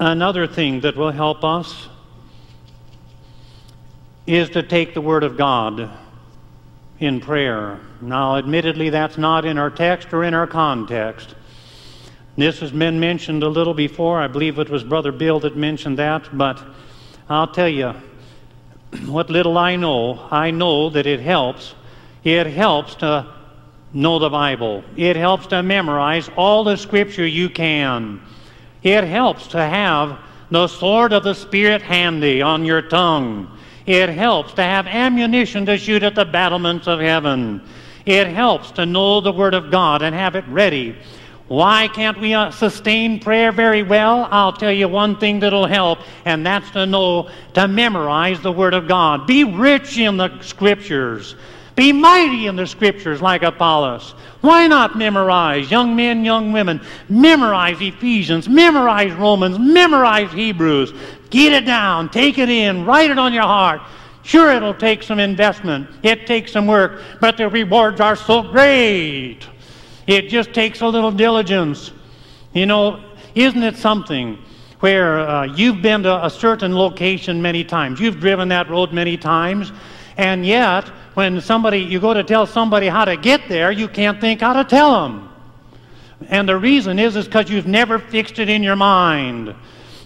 Another thing that will help us is to take the Word of God in prayer. Now, admittedly, that's not in our text or in our context. This has been mentioned a little before. I believe it was Brother Bill that mentioned that, but I'll tell you what little I know, I know that it helps. It helps to know the Bible, it helps to memorize all the scripture you can. It helps to have the sword of the Spirit handy on your tongue. It helps to have ammunition to shoot at the battlements of heaven. It helps to know the Word of God and have it ready. Why can't we uh, sustain prayer very well? I'll tell you one thing that'll help, and that's to know to memorize the Word of God. Be rich in the Scriptures. Be mighty in the scriptures like Apollos. Why not memorize, young men, young women, memorize Ephesians, memorize Romans, memorize Hebrews. Get it down, take it in, write it on your heart. Sure, it'll take some investment, it takes some work, but the rewards are so great. It just takes a little diligence. You know, isn't it something? where uh, you've been to a certain location many times. You've driven that road many times. And yet, when somebody, you go to tell somebody how to get there, you can't think how to tell them. And the reason is, is because you've never fixed it in your mind.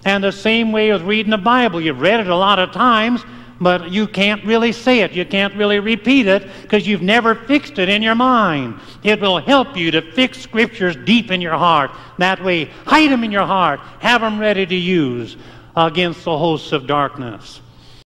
And the same way with reading the Bible, you've read it a lot of times, but you can't really say it. You can't really repeat it because you've never fixed it in your mind. It will help you to fix scriptures deep in your heart. That way, hide them in your heart, have them ready to use against the hosts of darkness.